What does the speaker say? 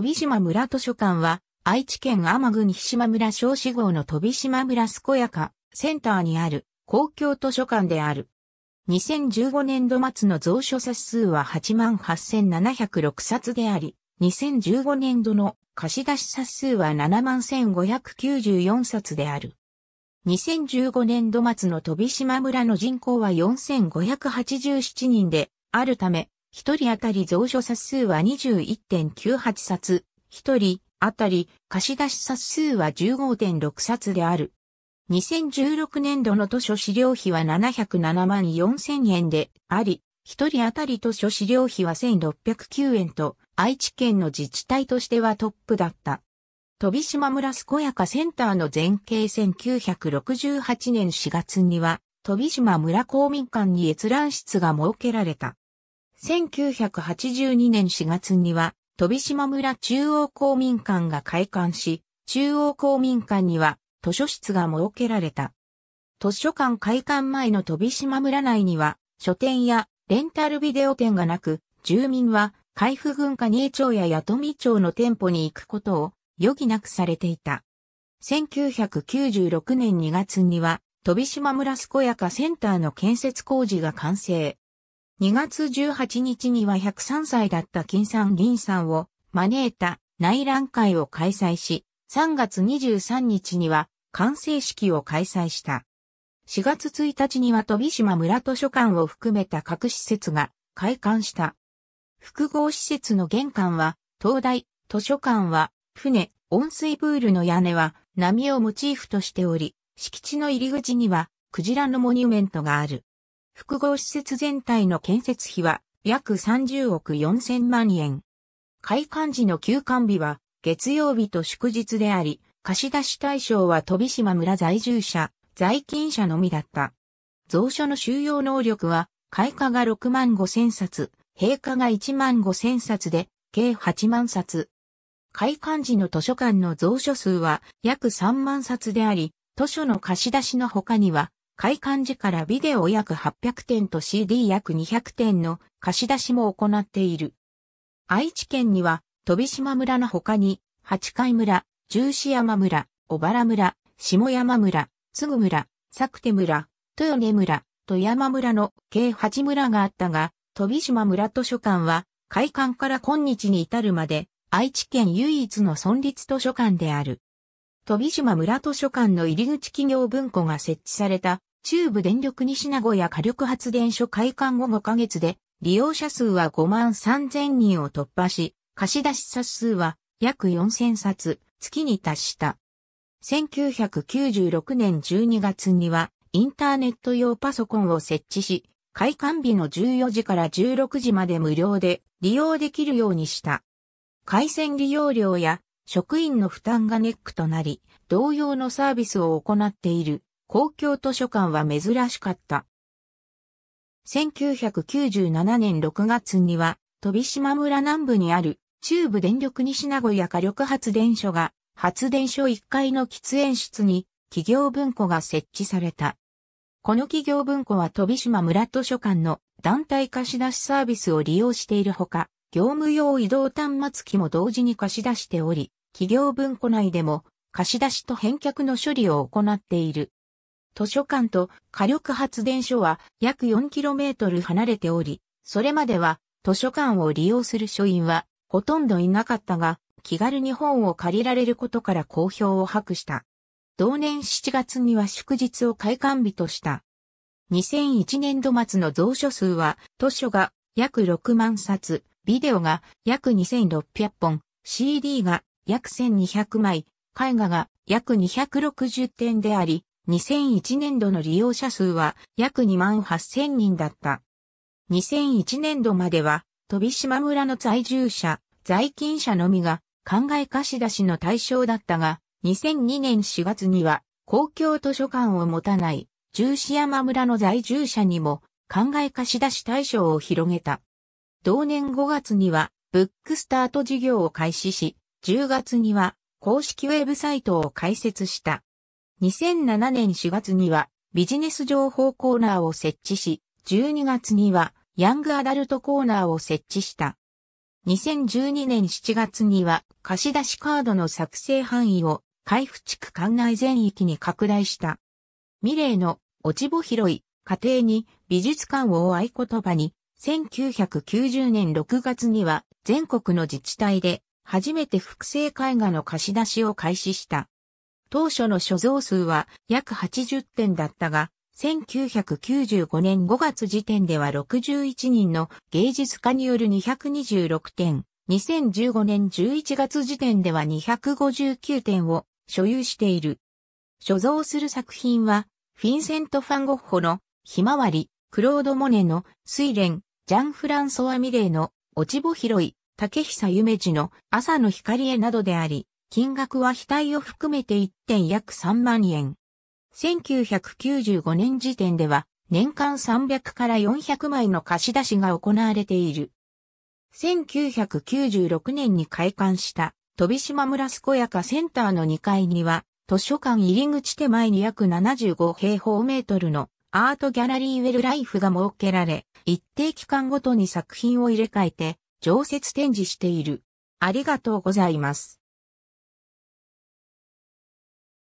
飛島村図書館は、愛知県天郡飛島村小志号の飛島村健やかセンターにある公共図書館である。2015年度末の蔵書冊数は88,706冊であり、2015年度の貸し出し冊数は71,594冊である。2015年度末の飛島村の人口は4,587人であるため、一人当たり蔵書冊数は21.98冊、一人当たり貸し出し冊数は15.6冊である。2016年度の図書資料費は707万4000円であり、一人当たり図書資料費は1609円と、愛知県の自治体としてはトップだった。飛島村健やかセンターの前景1968年4月には、飛島村公民館に閲覧室が設けられた。1982年4月には、飛島村中央公民館が開館し、中央公民館には図書室が設けられた。図書館開館前の飛島村内には、書店やレンタルビデオ店がなく、住民は、海部軍下二町や八富町の店舗に行くことを余儀なくされていた。1996年2月には、飛島村健やかセンターの建設工事が完成。2月18日には103歳だった金さん銀さんを招いた内覧会を開催し、3月23日には完成式を開催した。4月1日には飛島村図書館を含めた各施設が開館した。複合施設の玄関は、灯台、図書館は、船、温水プールの屋根は、波をモチーフとしており、敷地の入り口には、クジラのモニュメントがある。複合施設全体の建設費は約30億4000万円。開館時の休館日は月曜日と祝日であり、貸し出し対象は飛島村在住者、在勤者のみだった。蔵書の収容能力は、開花が6万5千冊、閉花が1万5千冊で、計8万冊。開館時の図書館の蔵書数は約3万冊であり、図書の貸し出しの他には、開館時からビデオ約800点と CD 約200点の貸し出しも行っている。愛知県には、飛島村の他に、八海村、十四山村、小原村、下山村、津具村、作手村、豊根村、富山村の計8村があったが、飛島村図書館は、開館から今日に至るまで、愛知県唯一の村立図書館である。飛島村図書館の入り口企業文庫が設置された中部電力西名古屋火力発電所開館後5ヶ月で利用者数は5万3000人を突破し、貸し出し冊数は約4000冊月に達した。1996年12月にはインターネット用パソコンを設置し、開館日の14時から16時まで無料で利用できるようにした。回線利用料や職員の負担がネックとなり、同様のサービスを行っている公共図書館は珍しかった。1997年6月には、飛島村南部にある中部電力西名古屋火力発電所が発電所1階の喫煙室に企業文庫が設置された。この企業文庫は飛島村図書館の団体貸し出しサービスを利用しているほか、業務用移動端末機も同時に貸し出しており、企業文庫内でも貸し出しと返却の処理を行っている。図書館と火力発電所は約 4km 離れており、それまでは図書館を利用する書院はほとんどいなかったが、気軽に本を借りられることから好評を博した。同年7月には祝日を開館日とした。2001年度末の蔵書数は図書が約6万冊、ビデオが約2600本、CD が約1200枚、絵画が約260点であり、2001年度の利用者数は約2万8000人だった。2001年度までは、飛島村の在住者、在勤者のみが、考え貸し出しの対象だったが、2002年4月には、公共図書館を持たない、十四山村の在住者にも、考え貸し出し対象を広げた。同年5月には、ブックスタート事業を開始し、10月には、公式ウェブサイトを開設した。2007年4月には、ビジネス情報コーナーを設置し、12月には、ヤングアダルトコーナーを設置した。2012年7月には貸出カードの作成範囲を海部地区管内全域に拡大した。ミレーの落ち穂広い、家庭に美術館を合言葉に1990年6月には全国の自治体で初めて複製絵画の貸し出しを開始した。当初の所蔵数は約80点だったが、1995年5月時点では61人の芸術家による226点、2015年11月時点では259点を所有している。所蔵する作品は、フィンセント・ファンゴッホのひまわり、クロード・モネの睡蓮、ジャン・フランソワ・ミレーの落ち穂広い、竹久夢二の朝の光へなどであり、金額は額を含めて1点約3万円。1995年時点では年間300から400枚の貸し出しが行われている。1996年に開館した飛島村健やかセンターの2階には図書館入り口手前に約75平方メートルのアートギャラリーウェルライフが設けられ、一定期間ごとに作品を入れ替えて、常設展示している。ありがとうございます。